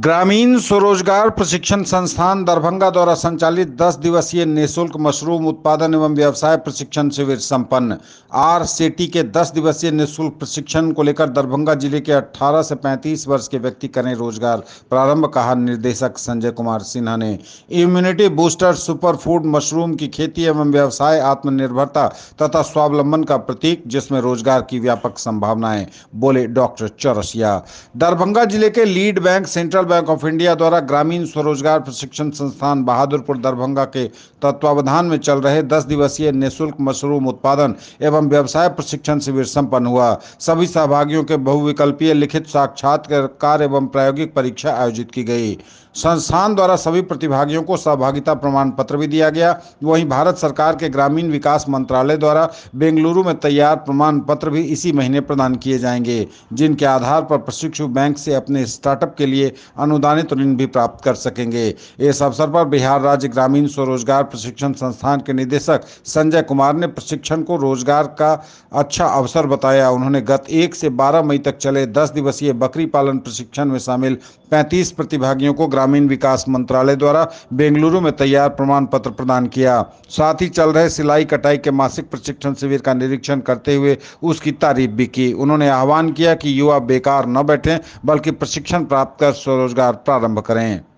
ग्रामीण स्वरोजगार प्रशिक्षण संस्थान दरभंगा द्वारा संचालित 10 दिवसीय निःशुल्क मशरूम उत्पादन एवं व्यवसाय प्रशिक्षण शिविर संपन्न आर सेटी के 10 दिवसीय निःशुल्क प्रशिक्षण को लेकर दरभंगा जिले के 18 से 35 वर्ष के व्यक्ति करें रोजगार प्रारंभ कहा निर्देशक संजय कुमार सिन्हा ने immunity booster super food mushroom की खेती एवं व्यवसाय आत्मनिर्भरता तथा स्वावलंबन का प्रतीक जिसमें रोजगार की व्यापक संभावनाएं बोले डॉक्टर चौरसिया दरभंगा जिले के lead bank central central bank of India द्वारा ग्रामीण स्वरोजगार प्रशिक्षण संस्थान बहादुरपुर दरभंगा के तत्वावधान में चल रहे 10 दिवसीय निःशुल्क मशरूम उत्पादन एवं व्यवसाय प्रशिक्षण शिविर संपन्न हुआ सभी सहभागियों के बहुविकल्पीय लिखित साक्षात्कार एवं प्रायोगिक परीक्षा आयोजित की गई संस्थान द्वारा सभी प्रतिभागियों को सहभागिता प्रमाण पत्र भी दिया गया वहीं भारत सरकार के ग्रामीण विकास मंत्रालय द्वारा बेंगलुरु में तैयार प्रमाण पत्र भी इसी महीने प्रदान किए जाएंगे जिनके आधार पर प्रशिक्षु बैंक से अपने स्टार्टअप के लिए अनुदानित ऋण भी प्राप्त कर सकेंगे इस अवसर पर बिहार राज्य ग्रामीण स्वरोजगार प्रशिक्षण संस्थान के निदेशक संजय कुमार ने प्रशिक्षण को रोजगार का अच्छा अवसर बताया उन्होंने गत एक से बारह मई तक चले दस दिवसीय बकरी पालन प्रशिक्षण में शामिल पैंतीस प्रतिभागियों को ग्रामीण विकास मंत्रालय द्वारा बेंगलुरु में तैयार प्रमाण पत्र प्रदान किया साथ ही चल रहे सिलाई कटाई के मासिक प्रशिक्षण शिविर का निरीक्षण करते हुए उसकी तारीफ भी की उन्होंने आह्वान किया कि युवा बेकार न बैठें बल्कि प्रशिक्षण प्राप्त कर स्वरोजगार प्रारंभ करें